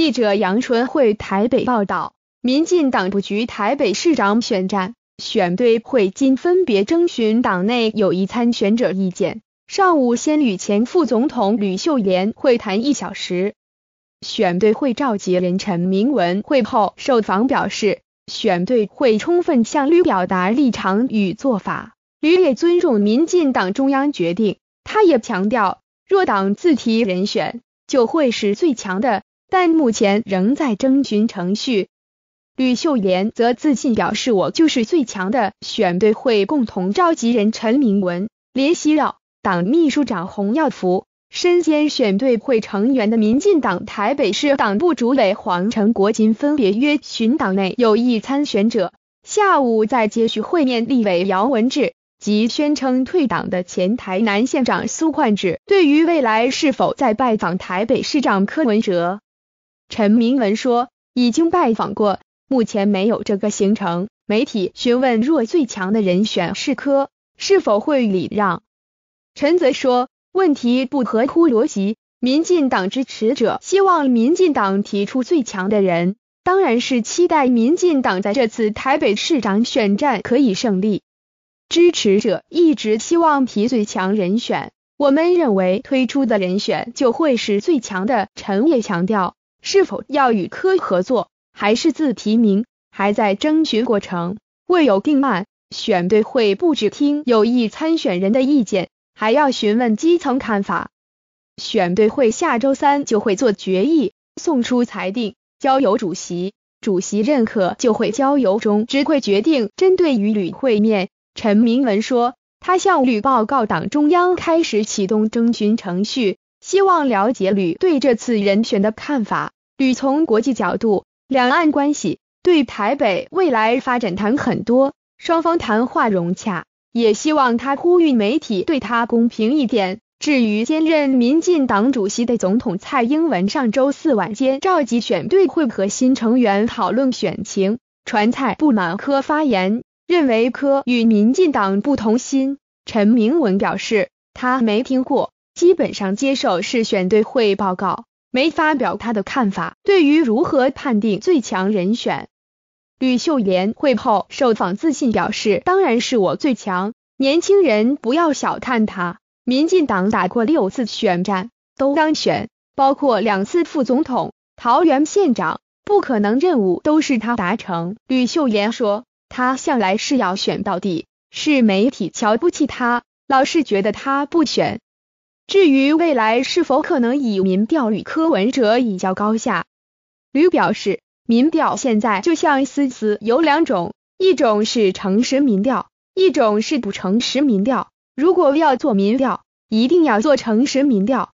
记者杨春慧台北报道，民进党布局台北市长选战，选队会今分别征询党内有意参选者意见。上午先与前副总统吕秀莲会谈一小时，选队会召集人陈明文会后受访表示，选队会充分向吕表达立场与做法，吕也尊重民进党中央决定。他也强调，若党自提人选，就会是最强的。但目前仍在征询程序。吕秀莲则自信表示：“我就是最强的。”选队会共同召集人陈明文、林熙耀、党秘书长洪耀福，身兼选队会成员的民进党台北市党部主委黄成国金分别约询党内有意参选者，下午再接续会面立委姚文志。及宣称退党的前台南县长苏焕智。对于未来是否再拜访台北市长柯文哲？陈明文说：“已经拜访过，目前没有这个行程。”媒体询问若最强的人选是科，是否会礼让？陈泽说：“问题不合乎逻辑。”民进党支持者希望民进党提出最强的人，当然是期待民进党在这次台北市长选战可以胜利。支持者一直希望提最强人选，我们认为推出的人选就会是最强的。陈也强调。是否要与科合作，还是自提名，还在征询过程，未有定案。选对会不只听有意参选人的意见，还要询问基层看法。选对会下周三就会做决议，送出裁定，交由主席。主席认可就会交由中执会决定。针对于旅会面，陈明文说，他向旅报告，党中央开始启动征询程序。希望了解吕对这次人选的看法。吕从国际角度、两岸关系对台北未来发展谈很多，双方谈话融洽。也希望他呼吁媒体对他公平一点。至于兼任民进党主席的总统蔡英文，上周四晚间召集选队会和新成员讨论选情，传蔡不满科发言，认为科与民进党不同心。陈明文表示他没听过。基本上接受是选对会报告，没发表他的看法。对于如何判定最强人选，吕秀莲会后受访自信表示：“当然是我最强，年轻人不要小看他。民进党打过六次选战都当选，包括两次副总统、桃园县长，不可能任务都是他达成。”吕秀莲说：“他向来是要选到底，是媒体瞧不起他，老是觉得他不选。”至于未来是否可能以民调与柯文哲一较高下，吕表示，民调现在就像诗词，有两种，一种是诚实民调，一种是不诚实民调。如果要做民调，一定要做诚实民调。